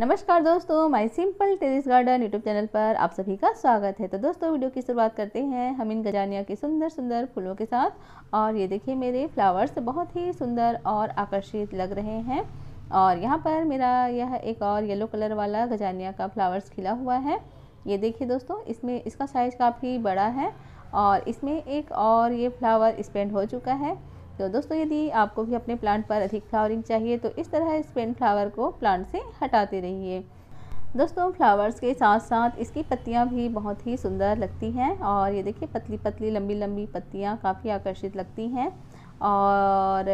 नमस्कार दोस्तों my simple terrace garden YouTube channel पर आप सभी का स्वागत है तो दोस्तों वीडियो की शुरुआत करते हैं हम इन गजानिया के सुंदर सुंदर फूलों के साथ और ये देखिए मेरे फ्लावर्स बहुत ही सुंदर और आकर्षित लग रहे हैं और यहाँ पर मेरा यह एक और येलो कलर वाला गजानिया का फ्लावर्स खिला हुआ है ये देखिए दोस्तों इसमें इसका साइज़ काफ़ी बड़ा है और इसमें एक और ये फ्लावर स्पेंड हो चुका है तो दोस्तों यदि आपको भी अपने प्लांट पर अधिक फ्लावरिंग चाहिए तो इस तरह स्पेन फ्लावर को प्लांट से हटाते रहिए दोस्तों फ्लावर्स के साथ साथ इसकी पत्तियां भी बहुत ही सुंदर लगती हैं और ये देखिए पतली पतली लंबी लंबी पत्तियां काफ़ी आकर्षित लगती हैं और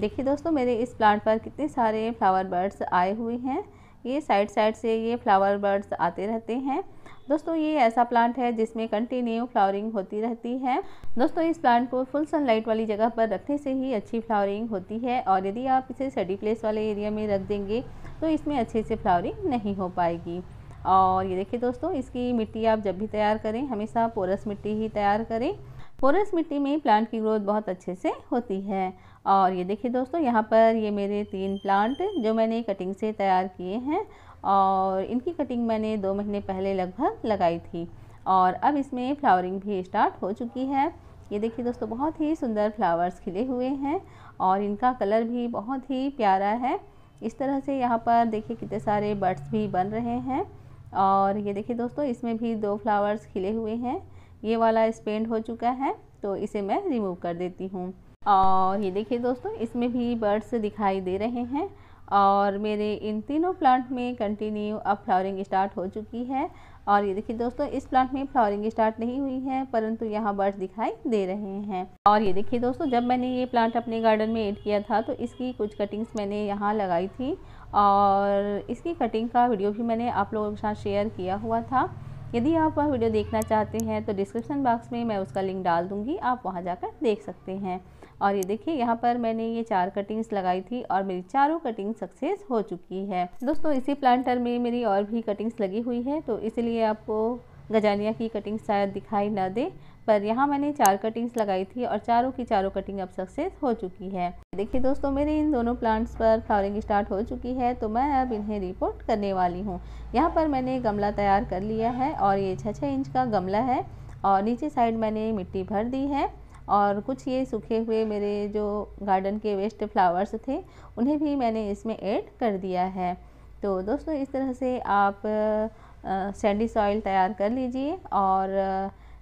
देखिए दोस्तों मेरे इस प्लांट पर कितने सारे फ्लावर बर्ड्स आए हुए हैं ये साइड साइड से ये फ्लावर बर्ड्स आते रहते हैं दोस्तों ये ऐसा प्लांट है जिसमें कंटिन्यू फ्लावरिंग होती रहती है दोस्तों इस प्लांट को फुल सनलाइट वाली जगह पर रखने से ही अच्छी फ्लावरिंग होती है और यदि आप इसे सडी प्लेस वाले एरिया में रख देंगे तो इसमें अच्छे से फ्लावरिंग नहीं हो पाएगी और ये देखिए दोस्तों इसकी मिट्टी आप जब भी तैयार करें हमेशा पोरस मिट्टी ही तैयार करें पोरस मिट्टी में प्लांट की ग्रोथ बहुत अच्छे से होती है और ये देखिए दोस्तों यहाँ पर ये मेरे तीन प्लांट जो मैंने कटिंग से तैयार किए हैं और इनकी कटिंग मैंने दो महीने पहले लगभग लगाई थी और अब इसमें फ्लावरिंग भी स्टार्ट हो चुकी है ये देखिए दोस्तों बहुत ही सुंदर फ्लावर्स खिले हुए हैं और इनका कलर भी बहुत ही प्यारा है इस तरह से यहाँ पर देखिए कितने सारे बर्ड्स भी बन रहे हैं और ये देखिए दोस्तों इसमें भी दो फ्लावर्स खिले हुए हैं ये वाला स्पेंड हो चुका है तो इसे मैं रिमूव कर देती हूँ और ये देखिए दोस्तों इसमें भी बर्ड्स दिखाई दे रहे हैं और मेरे इन तीनों प्लांट में कंटिन्यू अब फ्लावरिंग स्टार्ट हो चुकी है और ये देखिए दोस्तों इस प्लांट में फ्लावरिंग स्टार्ट नहीं हुई है परंतु यहाँ बर्ड्स दिखाई दे रहे हैं और ये देखिए दोस्तों जब मैंने ये प्लांट अपने गार्डन में ऐड किया था तो इसकी कुछ कटिंग्स मैंने यहाँ लगाई थी और इसकी कटिंग का वीडियो भी मैंने आप लोगों के साथ शेयर किया हुआ था यदि आप वह वीडियो देखना चाहते हैं तो डिस्क्रिप्शन बॉक्स में मैं उसका लिंक डाल दूंगी आप वहाँ जाकर देख सकते हैं और ये देखिए यहाँ पर मैंने ये चार कटिंग्स लगाई थी और मेरी चारों कटिंग सक्सेस हो चुकी है दोस्तों इसी प्लांटर में मेरी और भी कटिंग्स लगी हुई है तो इसलिए आपको गजानिया की कटिंग शायद दिखाई ना दे पर यहाँ मैंने चार कटिंग्स लगाई थी और चारों की चारों कटिंग अब सक्सेस हो चुकी है देखिए दोस्तों मेरे इन दोनों प्लांट्स पर फ्लावरिंग स्टार्ट हो चुकी है तो मैं अब इन्हें रिपोर्ट करने वाली हूँ यहाँ पर मैंने गमला तैयार कर लिया है और ये छः छः इंच का गमला है और नीचे साइड मैंने मिट्टी भर दी है और कुछ ये सूखे हुए मेरे जो गार्डन के वेस्ट फ्लावर्स थे उन्हें भी मैंने इसमें ऐड कर दिया है तो दोस्तों इस तरह से आप सैंडी सॉइल तैयार कर लीजिए और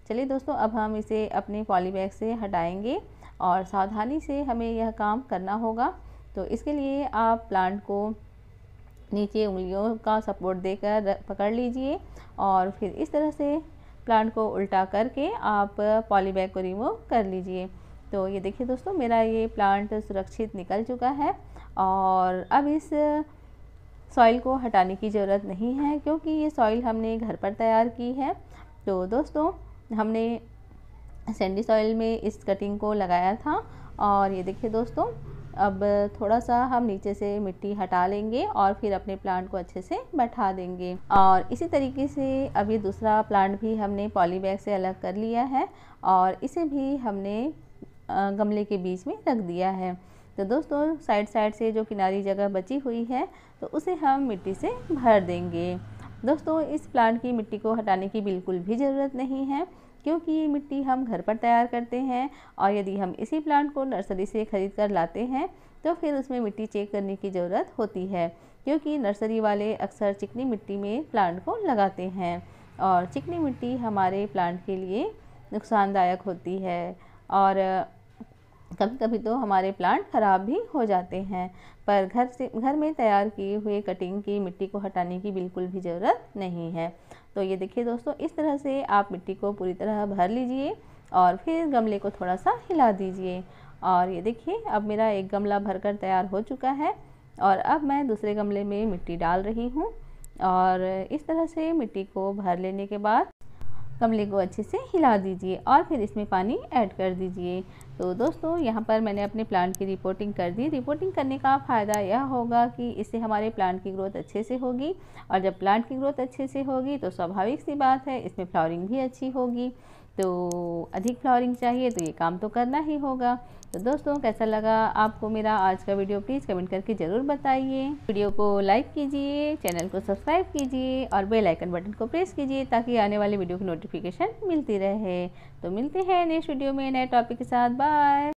चलिए दोस्तों अब हम इसे अपने पॉलीबैग से हटाएंगे और सावधानी से हमें यह काम करना होगा तो इसके लिए आप प्लांट को नीचे उंगलियों का सपोर्ट देकर पकड़ लीजिए और फिर इस तरह से प्लांट को उल्टा करके आप पॉलीबैग को रिमूव कर लीजिए तो ये देखिए दोस्तों मेरा ये प्लांट सुरक्षित निकल चुका है और अब इस सॉइल को हटाने की ज़रूरत नहीं है क्योंकि ये सॉइल हमने घर पर तैयार की है तो दोस्तों हमने सैंडी सॉइल में इस कटिंग को लगाया था और ये देखिए दोस्तों अब थोड़ा सा हम नीचे से मिट्टी हटा लेंगे और फिर अपने प्लांट को अच्छे से बैठा देंगे और इसी तरीके से अब ये दूसरा प्लांट भी हमने पॉली बैग से अलग कर लिया है और इसे भी हमने गमले के बीच में रख दिया है तो दोस्तों साइड साइड से जो किनारी जगह बची हुई है तो उसे हम मिट्टी से भर देंगे दोस्तों इस प्लांट की मिट्टी को हटाने की बिल्कुल भी ज़रूरत नहीं है क्योंकि ये मिट्टी हम घर पर तैयार करते हैं और यदि हम इसी प्लांट को नर्सरी से ख़रीद कर लाते हैं तो फिर उसमें मिट्टी चेक करने की ज़रूरत होती है क्योंकि नर्सरी वाले अक्सर चिकनी मिट्टी में प्लांट को लगाते हैं और चिकनी मिट्टी हमारे प्लांट के लिए नुकसानदायक होती है और कभी कभी तो हमारे प्लांट ख़राब भी हो जाते हैं पर घर से घर में तैयार किए हुए कटिंग की मिट्टी को हटाने की बिल्कुल भी ज़रूरत नहीं है तो ये देखिए दोस्तों इस तरह से आप मिट्टी को पूरी तरह भर लीजिए और फिर गमले को थोड़ा सा हिला दीजिए और ये देखिए अब मेरा एक गमला भरकर तैयार हो चुका है और अब मैं दूसरे गमले में मिट्टी डाल रही हूँ और इस तरह से मिट्टी को भर लेने के बाद गमले को अच्छे से हिला दीजिए और फिर इसमें पानी ऐड कर दीजिए तो दोस्तों यहाँ पर मैंने अपने प्लांट की रिपोर्टिंग कर दी रिपोर्टिंग करने का फ़ायदा यह होगा कि इससे हमारे प्लांट की ग्रोथ अच्छे से होगी और जब प्लांट की ग्रोथ अच्छे से होगी तो स्वाभाविक सी बात है इसमें फ्लावरिंग भी अच्छी होगी तो अधिक फ्लावरिंग चाहिए तो ये काम तो करना ही होगा तो दोस्तों कैसा लगा आपको मेरा आज का वीडियो प्लीज़ कमेंट करके ज़रूर बताइए वीडियो को लाइक कीजिए चैनल को सब्सक्राइब कीजिए और बेल आइकन बटन को प्रेस कीजिए ताकि आने वाले वीडियो की नोटिफिकेशन मिलती रहे तो मिलते हैं नेक्स्ट वीडियो में नए टॉपिक के साथ बाय